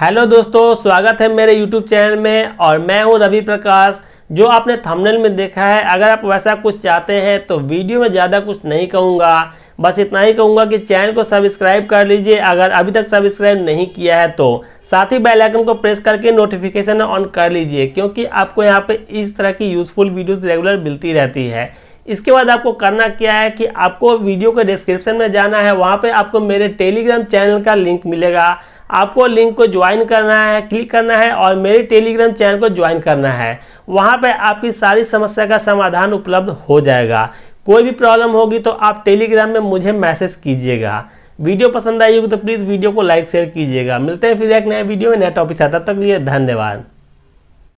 hello दोस्तों स्वागत है मेरे यूट्यूब चैनल में और मैं हूं रवि प्रकाश जो आपने थंबनेल में देखा है अगर आप वैसा कुछ चाहते हैं तो वीडियो में ज़्यादा कुछ नहीं कहूँगा बस इतना ही कहूँगा कि चैनल को सब्सक्राइब कर लीजिए अगर अभी तक सब्सक्राइब नहीं किया है तो साथ ही बेल आइकन को प्रेस करके नोटिफिकेशन ऑन कर लीजिए क्योंकि आपको यहाँ पर इस तरह की यूजफुल वीडियोज़ रेगुलर मिलती रहती है इसके बाद आपको करना क्या है कि आपको वीडियो के डिस्क्रिप्शन में जाना है वहाँ पर आपको मेरे टेलीग्राम चैनल का लिंक मिलेगा आपको लिंक को ज्वाइन करना है क्लिक करना है और मेरे टेलीग्राम चैनल को ज्वाइन करना है वहाँ पर आपकी सारी समस्या का समाधान उपलब्ध हो जाएगा कोई भी प्रॉब्लम होगी तो आप टेलीग्राम में मुझे मैसेज कीजिएगा वीडियो पसंद आई होगी तो प्लीज़ वीडियो को लाइक शेयर कीजिएगा मिलते हैं फिर एक नए वीडियो में नया टॉपिक आता तक लिए धन्यवाद